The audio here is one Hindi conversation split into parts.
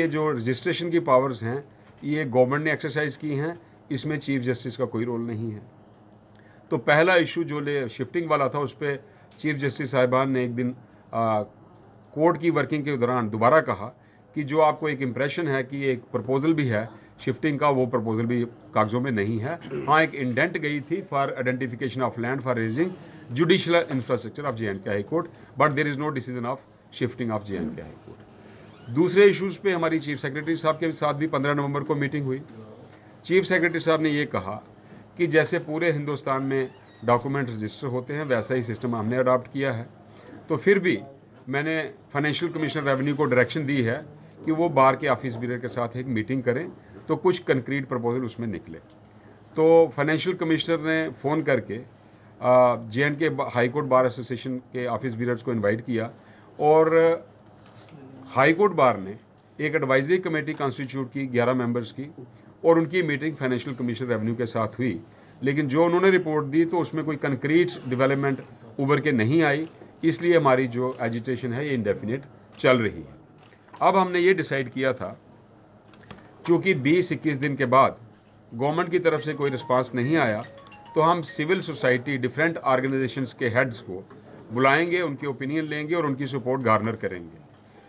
ये जो रजिस्ट्रेशन की पावर्स हैं ये गवर्नमेंट ने एक्सरसाइज की हैं इसमें चीफ जस्टिस का कोई रोल नहीं है तो पहला इशू जो ले शिफ्टिंग वाला था उस पर चीफ जस्टिस साहिबान ने एक दिन कोर्ट की वर्किंग के दौरान दोबारा कहा कि जो आपको एक इम्प्रेशन है कि एक प्रपोजल भी है शिफ्टिंग का वो प्रपोजल भी कागजों में नहीं है हाँ एक इंडेंट गई थी for identification of land for raising judicial infrastructure of J and K high court but there is no decision of shifting of J and K high court दूसरे इश्यूज़ पे हमारी चीफ सेक्रेटरी साहब के साथ भी पंद्रह नवंबर को मीटिंग हुई चीफ सेक्रेटरी साहब ने ये कहा कि जैसे पूरे हिंदुस्तान में डॉक्यूमेंट रजिस्टर होते हैं वैसा ही सिस्टम हमने अडॉप्ट किया है तो फिर भी मैंने फाइनेंशियल कमिश्नर रेवेन्यू को डायरेक्शन दी है कि वो बार के ऑफिस बीर के साथ एक मीटिंग करें तो कुछ कंक्रीट प्रपोजल उसमें निकले तो फाइनेंशियल कमिश्नर ने फ़ोन करके J and K high court bar association के ऑफिस बीरर्स को इन्वाइट किया और हाईकोर्ट बार ने एक एडवाइजरी कमेटी कॉन्स्टिट्यूट की 11 मेंबर्स की और उनकी मीटिंग फाइनेंशियल कमीशन रेवेन्यू के साथ हुई लेकिन जो उन्होंने रिपोर्ट दी तो उसमें कोई कंक्रीट डेवलपमेंट उभर के नहीं आई इसलिए हमारी जो एजिटेशन है ये इंडेफिनेट चल रही है अब हमने ये डिसाइड किया था चूँकि बीस इक्कीस दिन के बाद गवर्नमेंट की तरफ से कोई रिस्पांस नहीं आया तो हम सिविल सोसाइटी डिफरेंट ऑर्गेनाइजेशंस के हेड्स को बुलाएंगे उनके ओपिनियन लेंगे और उनकी सपोर्ट गार्नर करेंगे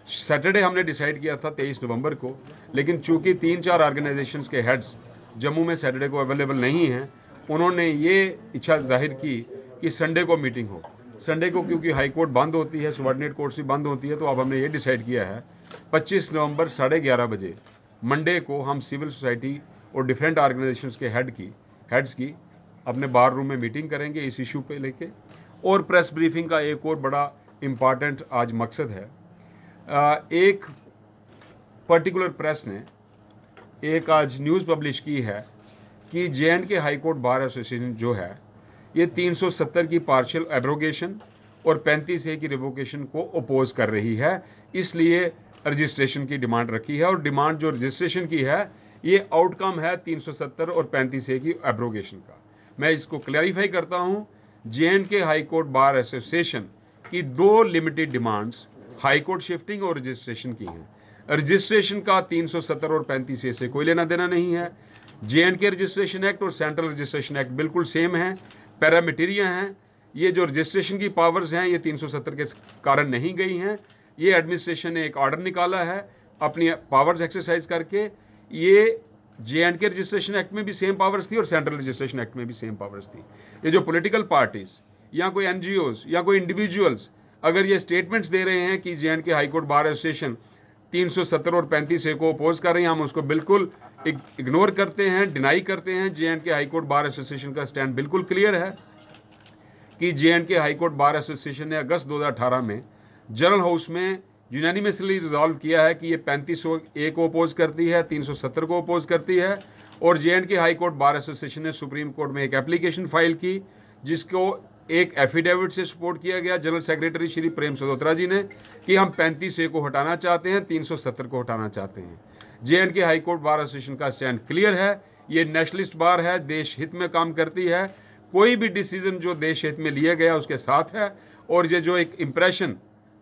सैटरडे हमने डिसाइड किया था तेईस नवंबर को लेकिन चूंकि तीन चार ऑर्गेनाइजेशंस के हेड्स जम्मू में सैटरडे को अवेलेबल नहीं हैं उन्होंने ये इच्छा जाहिर की कि संडे को मीटिंग हो संडे को क्योंकि हाई कोर्ट बंद होती है सबॉर्डिनेट कोर्ट्स भी बंद होती है तो अब हमने ये डिसाइड किया है 25 नवंबर साढ़े ग्यारह बजे मंडे को हम सिविल सोसाइटी और डिफरेंट ऑर्गेनाइजेशंस के हेड की हेड्स की अपने बार रूम में मीटिंग करेंगे इस इशू पे लेके और प्रेस ब्रीफिंग का एक और बड़ा इम्पॉर्टेंट आज मकसद है एक पर्टिकुलर प्रेस ने एक आज न्यूज़ पब्लिश की है कि J and K high court bar association जो है ये 370 की पार्शियल एब्रोगेशन और 35 ए की रिवोकेशन को अपोज कर रही है इसलिए रजिस्ट्रेशन की डिमांड रखी है और डिमांड जो रजिस्ट्रेशन की है ये आउटकम है 370 और 35 ए की एब्रोगेशन का मैं इसको क्लैरिफाई करता हूँ J and K high court bar association की दो लिमिटेड डिमांड्स हाईकोर्ट शिफ्टिंग और रजिस्ट्रेशन की है रजिस्ट्रेशन का 370 और 35 ए से कोई लेना देना नहीं है J and K registration act और सेंट्रल रजिस्ट्रेशन एक्ट बिल्कुल सेम है पैरामिटीरिया हैं ये जो रजिस्ट्रेशन की पावर्स हैं ये 370 के कारण नहीं गई हैं ये एडमिनिस्ट्रेशन ने एक ऑर्डर निकाला है अपनी पावर्स एक्सरसाइज करके ये J and K registration act में भी सेम पावर्स थी और सेंट्रल रजिस्ट्रेशन एक्ट में भी सेम पावर्स थी ये जो पोलिटिकल पार्टीज़ या कोई एन या कोई इंडिविजुअल्स अगर ये स्टेटमेंट्स दे रहे हैं कि J and K high court bar association 317 और 35 ए को अपोज कर रही हैं हम उसको बिल्कुल इग्नोर करते हैं डिनाई करते हैं J and K high court bar association का स्टैंड बिल्कुल क्लियर है कि J and K high court bar association ने अगस्त दो में जनरल हाउस में यूनानिमसली रिजॉल्व किया है कि ये पैंतीस ए को अपोज करती है तीन को अपोज करती है और J and K high court bar association ने सुप्रीम कोर्ट में एक एप्लीकेशन फाइल की जिसको एक एफिडेविट से सपोर्ट किया गया जनरल सेक्रेटरी श्री प्रेम सदोत्रा जी ने कि हम पैंतीस ए को हटाना चाहते हैं तीन सौ सत्तर को हटाना चाहते हैं J and K high court bar association का स्टैंड क्लियर है ये नेशनलिस्ट बार है देश हित में काम करती है कोई भी डिसीजन जो देश हित में लिया गया उसके साथ है और ये जो एक इम्प्रेशन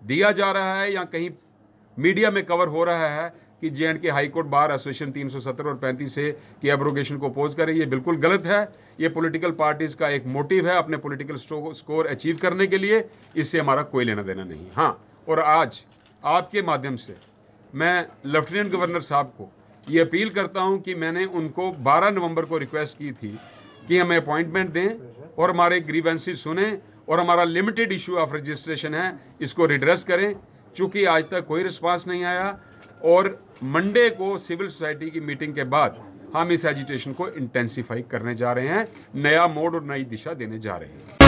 दिया जा रहा है या कहीं मीडिया में कवर हो रहा है कि J and K high court bar association सत्तर और 35 से कि एब्रोगेशन को अपोज करें ये बिल्कुल गलत है ये पॉलिटिकल पार्टीज़ का एक मोटिव है अपने पॉलिटिकल स्कोर अचीव करने के लिए इससे हमारा कोई लेना देना नहीं हाँ और आज आपके माध्यम से मैं लेफ्टिनेंट गवर्नर साहब को ये अपील करता हूँ कि मैंने उनको बारह नवम्बर को रिक्वेस्ट की थी कि हमें अपॉइंटमेंट दें और हमारे ग्रीवेंसी सुने और हमारा लिमिटेड इशू ऑफ रजिस्ट्रेशन है इसको रिड्रेस करें चूँकि आज तक कोई रिस्पांस नहीं आया और मंडे को सिविल सोसाइटी की मीटिंग के बाद हम इस एजिटेशन को इंटेंसीफाई करने जा रहे हैं नया मोड और नई दिशा देने जा रहे हैं